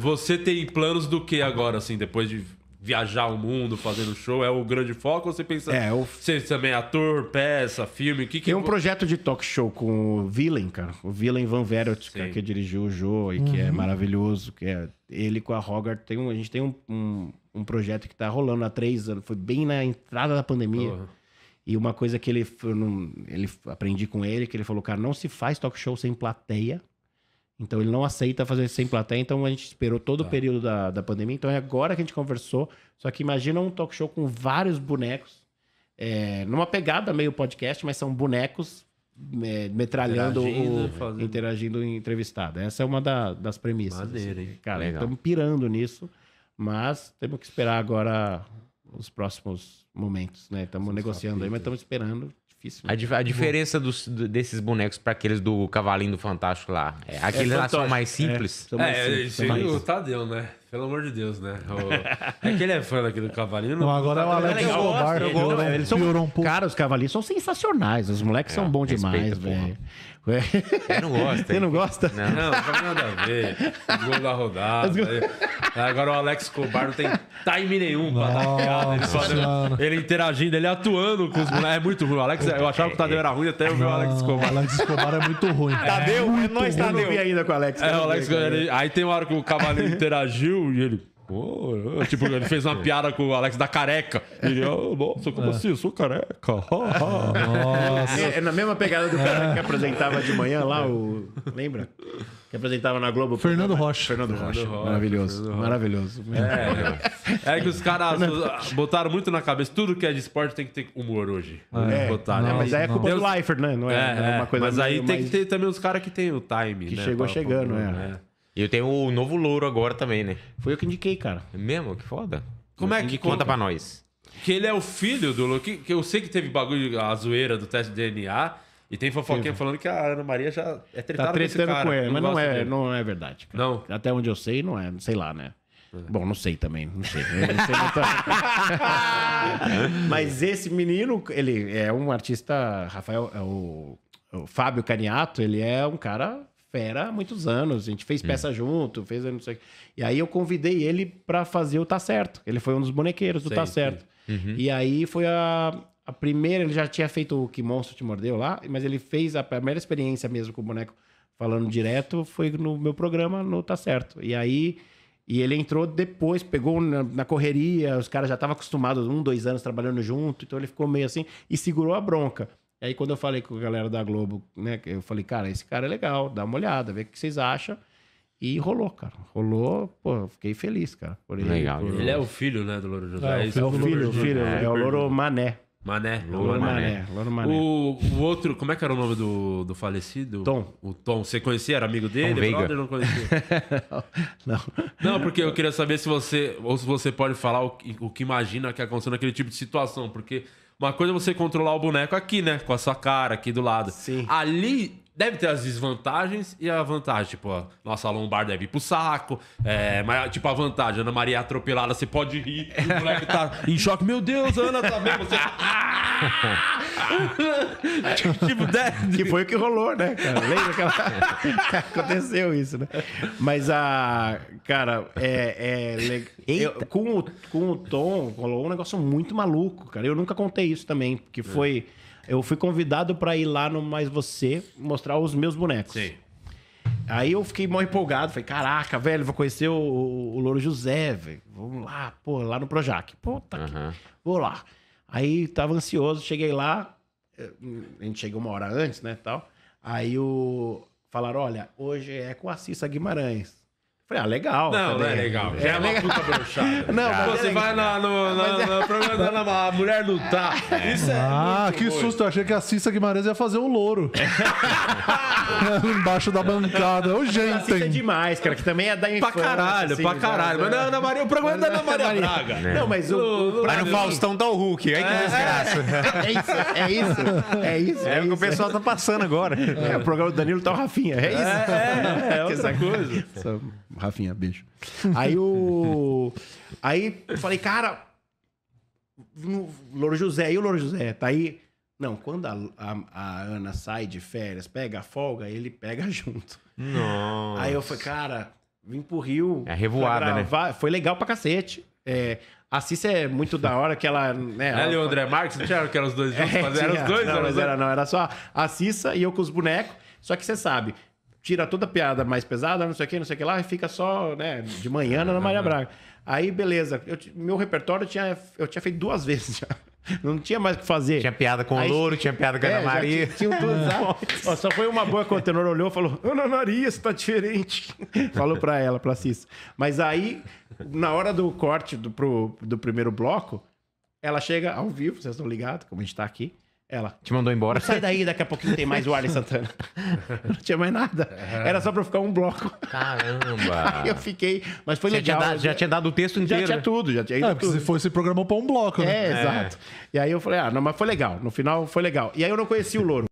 Você tem planos do que agora, assim, depois de viajar o mundo fazendo show? É o grande foco ou você pensa. É, eu... Você também é ator, peça, filme? Que que Tem um projeto de talk show com o Villain, cara. O Villain Van Verot, cara, que dirigiu o Joe e uhum. que é uhum. maravilhoso. Que é... Ele com a Hogarth tem um. A gente tem um, um, um projeto que tá rolando há três anos. Foi bem na entrada da pandemia. Uhum. E uma coisa que ele, não, ele aprendi com ele, que ele falou, cara, não se faz talk show sem plateia. Então ele não aceita fazer sem plateia, então a gente esperou todo tá. o período da, da pandemia. Então é agora que a gente conversou. Só que imagina um talk show com vários bonecos, é, numa pegada meio podcast, mas são bonecos é, metralhando, interagindo, o, fazendo... interagindo entrevistado. Essa é uma da, das premissas. Madeira, assim. Cara, estamos pirando nisso, mas temos que esperar agora os próximos momentos, né? Estamos negociando aí, mas estamos esperando difícil. A, né? di a, diferença dos, desses bonecos para aqueles do Cavalinho do Fantástico lá. É, aqueles é lá são mais simples. É, são mais é, simples, o Tadeu, né? Pelo amor de Deus, né? O... É que ele é fã daquele cavalinho. Não, agora é o tá Alex Escobar. piorou, eles são, piorou um pouco. Cara, os cavalinhos são sensacionais. Os moleques é, são bons demais, velho. Eu é. não gosto. Você não gosta? Não, não, tem nada a ver. O gol da rodada. Né? Agora o Alex Escobar não tem time nenhum pra Nossa, dar ele, ele, interagindo, ele atuando com os moleques. É muito ruim. O Alex, eu achava que o Tadeu era ruim, até eu vi o Alex Escobar. O Alex Escobar é muito ruim. Tadeu, é, é nós Tadeu. não ainda com o Alex. É, o Alex, aí tem uma hora que o cavalinho interagiu. Brasil. E ele, oh, tipo, ele fez uma piada com o Alex da careca. Ele, oh, nossa, como é. assim? Eu sou careca. nossa. É, é, na mesma pegada do cara é. que apresentava de manhã lá, o. Lembra? Que apresentava na Globo. Fernando Rocha. Fernando, Fernando Rocha. Maravilhoso. Rocha. Maravilhoso. É, é, que os caras botaram muito na cabeça. Tudo que é de esporte tem que ter humor hoje. É, né, né? não, né? mas aí é culpa não. do Leifert, né? Não é, é, é uma coisa Mas aí tem mais... que ter também os caras que tem o time. Que né? chegou pra, chegando, pra, é. Né? E eu tenho o novo louro agora também, né? Foi eu que indiquei, cara. É mesmo? Que foda. Como eu é que conta para pra nós? Que ele é o filho do louro Que, que, eu sei que teve bagulho, a zoeira do teste de DNA. E tem fofoquinha Sim. falando que a Ana Maria já é tá tretada tá tretando com, com ele, mas não é, não é verdade. Cara. Não. Até onde eu sei, não é. Sei lá, né? É. Bom, não sei também, não sei. sei Mas esse menino, ele é um artista, Rafael, é o, o Fábio Caniato, ele é um cara fera há muitos anos. A gente fez peça hum. junto, fez não sei E aí eu convidei ele para fazer o Tá Certo. Ele foi um dos bonequeiros do sei, Tá Certo. Uhum. E aí foi a, a primeira, ele já tinha feito o Que Monstro Te Mordeu lá, mas ele fez a primeira experiência mesmo com o boneco falando direto, foi no meu programa, no Tá Certo. E aí... E ele entrou depois, pegou na, na correria, os caras já estavam acostumados, um, dois anos trabalhando junto, então ele ficou meio assim e segurou a bronca. E aí, quando eu falei com a galera da Globo, né? Eu falei, cara, esse cara é legal, dá uma olhada, vê o que vocês acham. E rolou, cara. Rolou, pô, fiquei feliz, cara. Por ele, Legal. Por... Ele é o filho, né, do Louro José? É, é o filho, é o filho, filho é, é, o Louro Mané. Mané. Louro Mané. Mané. Louro Mané. O, o, outro, como é que era o nome do, do falecido? Tom. O Tom. Você conhecia? Era amigo dele? Tom Veiga. Não conhecia. não. Não, porque eu queria saber se você, ou se você pode falar o, o que imagina que aconteceu naquele tipo de situação, porque... Uma coisa é você controlar o boneco aqui, né? Com a sua cara aqui do lado. Sim. Ali deve ter as desvantagens e a vantagem. Tipo, ó, nossa lombar deve ir pro saco. É, mas, tipo, a vantagem, Ana Maria é atropelada, você pode rir. O moleque tá em choque. Meu Deus, Ana tá bem. Você... tipo, Que foi o que rolou, né? Cara? Lembra que aconteceu isso, né? Mas a. Cara, é. é Eu, com, o, com o Tom, rolou um negócio muito maluco, cara. Eu nunca contei isso também, porque é. foi. Eu fui convidado para ir lá no Mais Você mostrar os meus bonecos. Sim. Aí eu fiquei mal empolgado, falei, caraca, velho, vou conhecer o, o Louro José, velho. Vamos lá, pô, lá no Projac. Pô, tá aqui. Vou lá. Aí tava ansioso, cheguei lá, eh, a gente chegou uma hora antes, né, tal. Aí o falaram, olha, hoje é com a Cissa Guimarães. Falei, ah, legal. Não, não é legal. É já é, é uma legal. puta brochada. Não, ah, você é vai na, no, na, é programa da na, Mulher Lutar. É. Isso é. Ah, que doido. susto. Eu achei que a Cissa Guimarães ia fazer um louro. Embaixo da bancada. Ô, gente. Isso é demais, cara, que também é da infância. Pra caralho, assim, pra né? caralho. Mas não, Ana Maria, o programa da Ana Maria Braga. Não, mas o. o, o no Faustão dá o Hulk. Aí que desgraça. É isso, é isso. É isso. É, o que o pessoal tá passando agora. É, o programa do Danilo tá o Rafinha. É isso. É, é, é outra coisa. Rafinha, beijo. Aí o. aí eu falei, cara. No Louro José, e o Louro José? Tá aí. Não, quando a, a, a, Ana sai de férias, pega a folga, ele pega junto. Nossa. Aí eu falei, cara, vim pro Rio. É revoada, né? Foi legal pra cacete. É, a Cissa é muito da hora que ela. Né, né ela e o André Marques, não tinha que eram os dois juntos? É, os dois? Não, né? era, não, era só a Cissa e eu com os bonecos. Só que você sabe, tira toda a piada mais pesada, não sei o que, não sei o que lá, e fica só, né, de manhã na Maria Braga. Aí, beleza. Eu, meu repertório eu tinha, eu tinha feito duas vezes já. Não tinha mais o que fazer. Tinha piada com aí, louro, tinha piada com é, Ana Maria. Tinha, tinha um Só foi uma boa quando o tenor olhou e falou: Ana Maria, você tá diferente. falou pra ela, pra Cis. Mas aí, na hora do corte do, pro, do primeiro bloco, ela chega ao vivo, vocês estão ligados, como a gente tá aqui. Ela. Te mandou embora. Sai daí, daqui a pouquinho tem mais o Arlen Santana. não tinha mais nada. Era só pra ficar um bloco. Caramba! Aí eu fiquei. Mas foi Você legal. Tinha dado, já tinha dado o texto inteiro. Já tinha né? tudo, já tinha. é, porque tudo. se programou pra um bloco, né? É, é, exato. E aí eu falei, ah, não, mas foi legal. No final foi legal. E aí eu não conheci o Louro.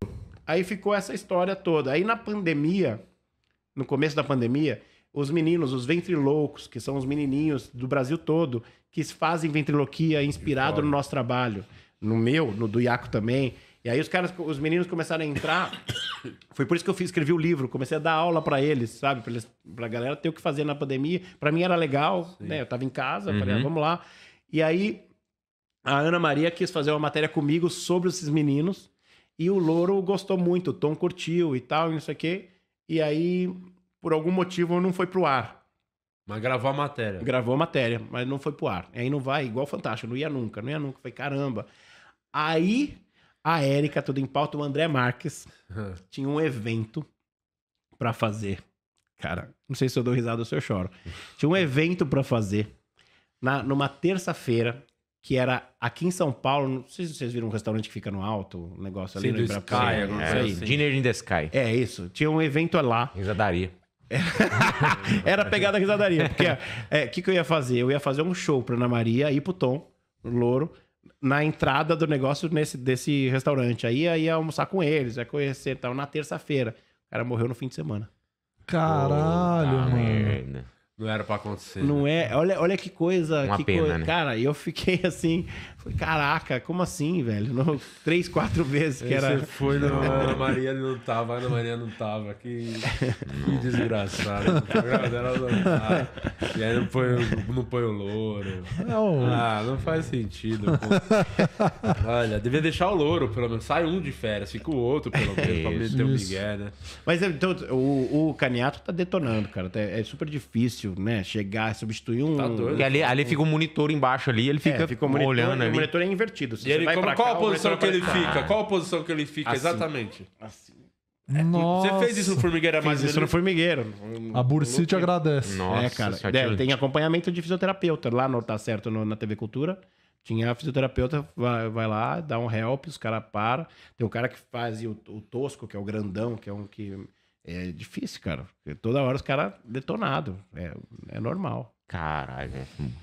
Aí ficou essa história toda. Aí na pandemia, no começo da pandemia, os meninos, os ventriloucos, que são os menininhos do Brasil todo, que fazem ventriloquia inspirado no nosso trabalho no meu, no do Iaco também. E aí os caras, os meninos começaram a entrar. Foi por isso que eu fiz, escrevi o livro, comecei a dar aula para eles, sabe? Pra, eles, pra galera ter o que fazer na pandemia. Para mim era legal, Sim. né? Eu tava em casa, uhum. falei, ah, uhum. vamos lá. E aí a Ana Maria quis fazer uma matéria comigo sobre esses meninos. E o Louro gostou muito, o Tom curtiu e tal, e não sei o quê. E aí, por algum motivo, não foi pro ar. Mas gravou a matéria. Gravou a matéria, mas não foi pro ar. Aí não vai, igual Fantástico, não ia nunca, não ia nunca. Foi caramba. Aí a Érica, tudo em pauta, o André Marques tinha um evento para fazer. Cara, não sei se eu dou risada ou se eu choro. Tinha um evento para fazer na, numa terça-feira, que era aqui em São Paulo. Não sei se vocês viram um restaurante que fica no alto, um negócio ali. Sim, do Sky, é, é, assim. Dinner in the Sky. É, é isso. Tinha um evento lá. Risadaria. Era pegada risadaria. Porque, o é, que, que eu ia fazer? Eu ia fazer um show pra Ana Maria e pro Tom, loro Louro, na entrada do negócio nesse, desse restaurante. Aí eu ia almoçar com eles, ia conhecer e tal, na terça-feira. O cara morreu no fim de semana. Caralho, mano. Merda. Não era pra acontecer. Não né? é? Olha, olha que coisa. Uma que pena, coisa. Né? Cara, eu fiquei assim. Falei, caraca, como assim, velho? No, três, quatro vezes que era. Você foi na Maria não tava, Ana Maria não tava. Que, que desgraçado. e aí não põe, não põe o louro. Não. Ah, não faz sentido. Pô. Olha, devia deixar o louro, pelo menos. Sai um de férias, fica o outro, pelo menos, é pra meter o Miguel, né? Mas então, o, o Caniato tá detonando, cara. Tá, é super difícil difícil, né? Chegar e substituir um. Tá doido. ali, ali fica um monitor embaixo ali, ele fica, é, fica monitor, olhando ali. O monitor é invertido. Se e ele, como, qual cá, a posição que ele fica? Qual a posição que ele fica? Assim. Exatamente. Assim. É, Nossa. É, você fez isso no Formigueiro mais Fiz isso no Formigueiro. A Bursi te agradece. Nossa, é, cara. É, tem acompanhamento de fisioterapeuta. Lá no Tá Certo, no, na TV Cultura, tinha fisioterapeuta, vai, vai lá, dá um help, os caras param. Tem um cara que faz o, o Tosco, que é o grandão, que é um que é difícil, cara. Toda hora os caras detonados. É, é normal. Caralho. É